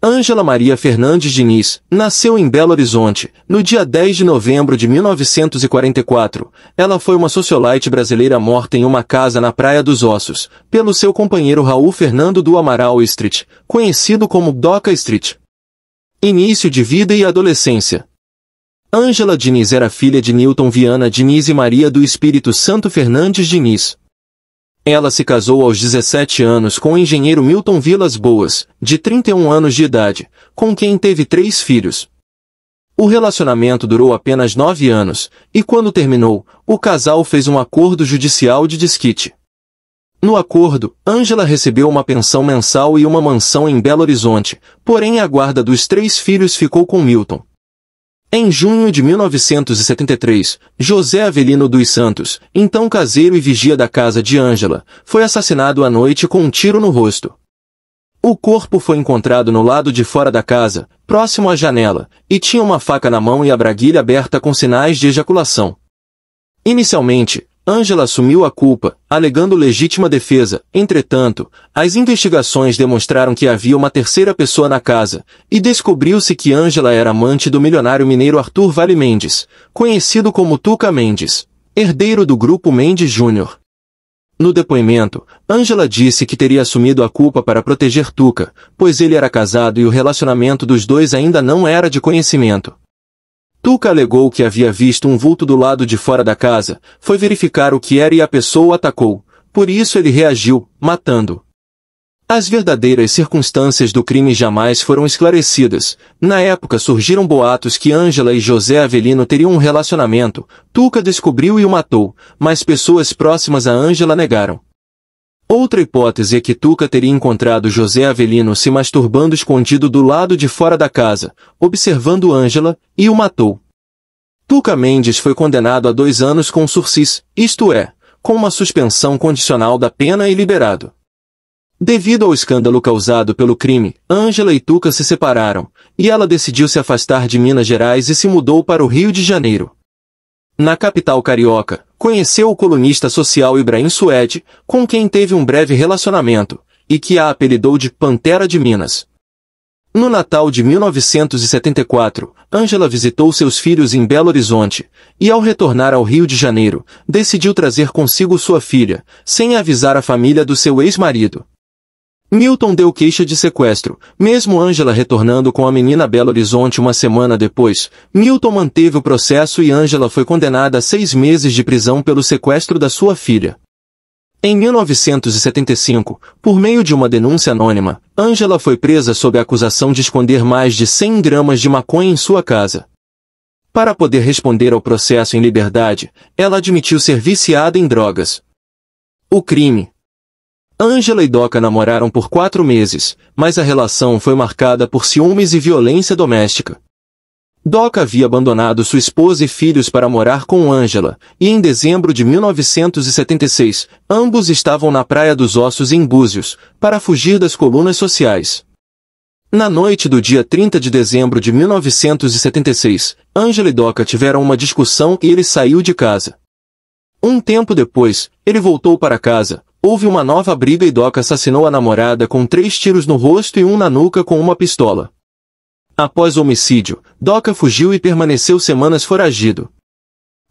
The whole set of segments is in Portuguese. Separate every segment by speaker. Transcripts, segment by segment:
Speaker 1: Ângela Maria Fernandes Diniz nasceu em Belo Horizonte, no dia 10 de novembro de 1944. Ela foi uma socialite brasileira morta em uma casa na Praia dos Ossos, pelo seu companheiro Raul Fernando do Amaral Street, conhecido como Doca Street. Início de vida e adolescência. Ângela Diniz era filha de Newton Viana Diniz e Maria do Espírito Santo Fernandes Diniz, ela se casou aos 17 anos com o engenheiro Milton Vilas Boas, de 31 anos de idade, com quem teve três filhos. O relacionamento durou apenas nove anos, e quando terminou, o casal fez um acordo judicial de desquite. No acordo, Ângela recebeu uma pensão mensal e uma mansão em Belo Horizonte, porém a guarda dos três filhos ficou com Milton. Em junho de 1973, José Avelino dos Santos, então caseiro e vigia da casa de Ângela, foi assassinado à noite com um tiro no rosto. O corpo foi encontrado no lado de fora da casa, próximo à janela, e tinha uma faca na mão e a braguilha aberta com sinais de ejaculação. Inicialmente, Ângela assumiu a culpa, alegando legítima defesa. Entretanto, as investigações demonstraram que havia uma terceira pessoa na casa, e descobriu-se que Ângela era amante do milionário mineiro Arthur Vale Mendes, conhecido como Tuca Mendes, herdeiro do grupo Mendes Júnior. No depoimento, Ângela disse que teria assumido a culpa para proteger Tuca, pois ele era casado e o relacionamento dos dois ainda não era de conhecimento. Tuca alegou que havia visto um vulto do lado de fora da casa, foi verificar o que era e a pessoa o atacou, por isso ele reagiu, matando. As verdadeiras circunstâncias do crime jamais foram esclarecidas. Na época surgiram boatos que Ângela e José Avelino teriam um relacionamento. Tuca descobriu e o matou, mas pessoas próximas a Ângela negaram. Outra hipótese é que Tuca teria encontrado José Avelino se masturbando escondido do lado de fora da casa, observando Ângela, e o matou. Tuca Mendes foi condenado a dois anos com sursis, isto é, com uma suspensão condicional da pena e liberado. Devido ao escândalo causado pelo crime, Ângela e Tuca se separaram, e ela decidiu se afastar de Minas Gerais e se mudou para o Rio de Janeiro. Na capital carioca, conheceu o colunista social Ibrahim Suede, com quem teve um breve relacionamento, e que a apelidou de Pantera de Minas. No Natal de 1974, Angela visitou seus filhos em Belo Horizonte, e ao retornar ao Rio de Janeiro, decidiu trazer consigo sua filha, sem avisar a família do seu ex-marido. Milton deu queixa de sequestro, mesmo Ângela retornando com a menina a Belo Horizonte uma semana depois. Milton manteve o processo e Ângela foi condenada a seis meses de prisão pelo sequestro da sua filha. Em 1975, por meio de uma denúncia anônima, Ângela foi presa sob a acusação de esconder mais de 100 gramas de maconha em sua casa. Para poder responder ao processo em liberdade, ela admitiu ser viciada em drogas. O crime, Ângela e Doca namoraram por quatro meses, mas a relação foi marcada por ciúmes e violência doméstica. Doca havia abandonado sua esposa e filhos para morar com Ângela, e em dezembro de 1976, ambos estavam na Praia dos Ossos em Búzios, para fugir das colunas sociais. Na noite do dia 30 de dezembro de 1976, Ângela e Doca tiveram uma discussão e ele saiu de casa. Um tempo depois, ele voltou para casa, Houve uma nova briga e Doc assassinou a namorada com três tiros no rosto e um na nuca com uma pistola. Após o homicídio, Doca fugiu e permaneceu semanas foragido.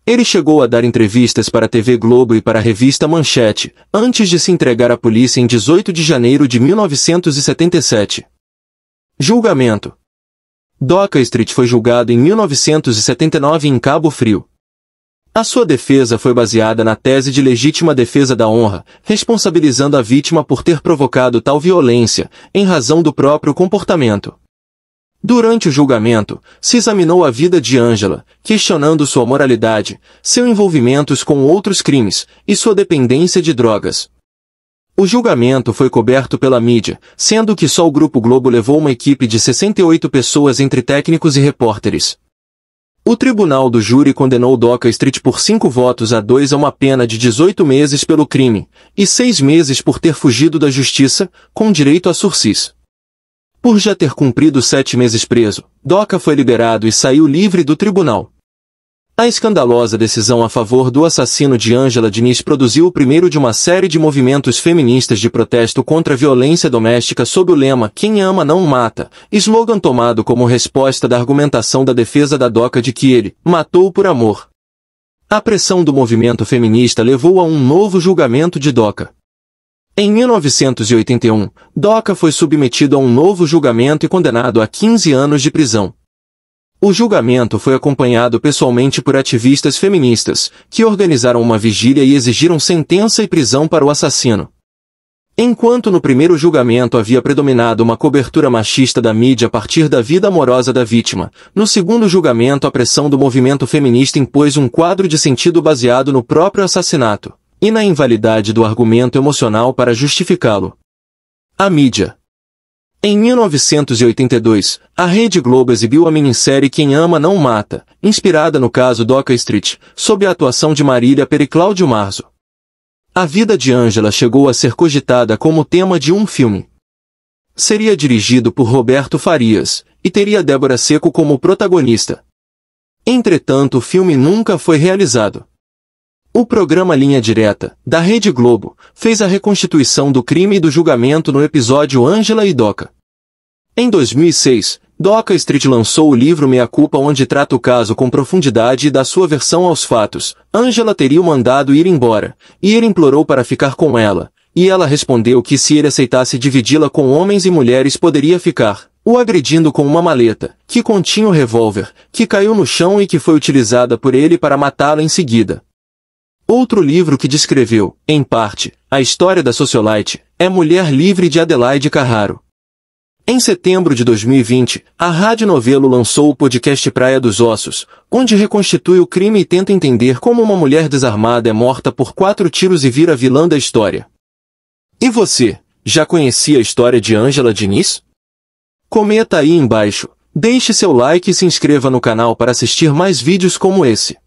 Speaker 1: Ele chegou a dar entrevistas para a TV Globo e para a revista Manchete, antes de se entregar à polícia em 18 de janeiro de 1977. Julgamento Doca Street foi julgado em 1979 em Cabo Frio. A sua defesa foi baseada na tese de legítima defesa da honra, responsabilizando a vítima por ter provocado tal violência, em razão do próprio comportamento. Durante o julgamento, se examinou a vida de Angela, questionando sua moralidade, seu envolvimento com outros crimes e sua dependência de drogas. O julgamento foi coberto pela mídia, sendo que só o Grupo Globo levou uma equipe de 68 pessoas entre técnicos e repórteres. O tribunal do júri condenou Doca Street por cinco votos a dois a uma pena de 18 meses pelo crime e seis meses por ter fugido da justiça, com direito a sursis. Por já ter cumprido sete meses preso, Doca foi liberado e saiu livre do tribunal. A escandalosa decisão a favor do assassino de Angela Diniz produziu o primeiro de uma série de movimentos feministas de protesto contra a violência doméstica sob o lema Quem ama não mata, slogan tomado como resposta da argumentação da defesa da DOCA de que ele matou por amor. A pressão do movimento feminista levou a um novo julgamento de DOCA. Em 1981, DOCA foi submetido a um novo julgamento e condenado a 15 anos de prisão. O julgamento foi acompanhado pessoalmente por ativistas feministas, que organizaram uma vigília e exigiram sentença e prisão para o assassino. Enquanto no primeiro julgamento havia predominado uma cobertura machista da mídia a partir da vida amorosa da vítima, no segundo julgamento a pressão do movimento feminista impôs um quadro de sentido baseado no próprio assassinato, e na invalidade do argumento emocional para justificá-lo. A mídia, em 1982, a Rede Globo exibiu a minissérie Quem Ama Não Mata, inspirada no caso Doca Street, sob a atuação de Marília Pericláudio Marzo. A vida de Angela chegou a ser cogitada como tema de um filme. Seria dirigido por Roberto Farias, e teria Débora Seco como protagonista. Entretanto o filme nunca foi realizado. O programa Linha Direta, da Rede Globo, fez a reconstituição do crime e do julgamento no episódio Ângela e Doca. Em 2006, Doca Street lançou o livro Meia Culpa onde trata o caso com profundidade e dá sua versão aos fatos. Ângela teria o mandado ir embora, e ele implorou para ficar com ela, e ela respondeu que se ele aceitasse dividi-la com homens e mulheres poderia ficar, o agredindo com uma maleta, que continha o revólver, que caiu no chão e que foi utilizada por ele para matá-la em seguida. Outro livro que descreveu, em parte, a história da sociolite, é Mulher Livre de Adelaide Carraro. Em setembro de 2020, a Rádio Novelo lançou o podcast Praia dos Ossos, onde reconstitui o crime e tenta entender como uma mulher desarmada é morta por quatro tiros e vira vilã da história. E você, já conhecia a história de Ângela Diniz? Comenta aí embaixo, deixe seu like e se inscreva no canal para assistir mais vídeos como esse.